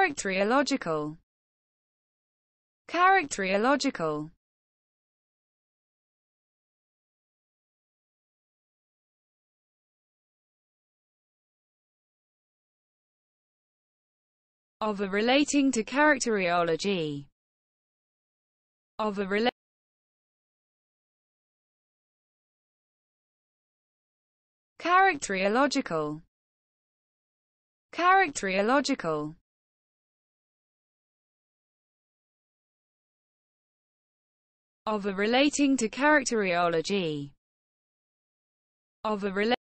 Characteriological. Characteriological. of a relating to characteriology of a relating. characteriological characteriological of a relating to characteriology of a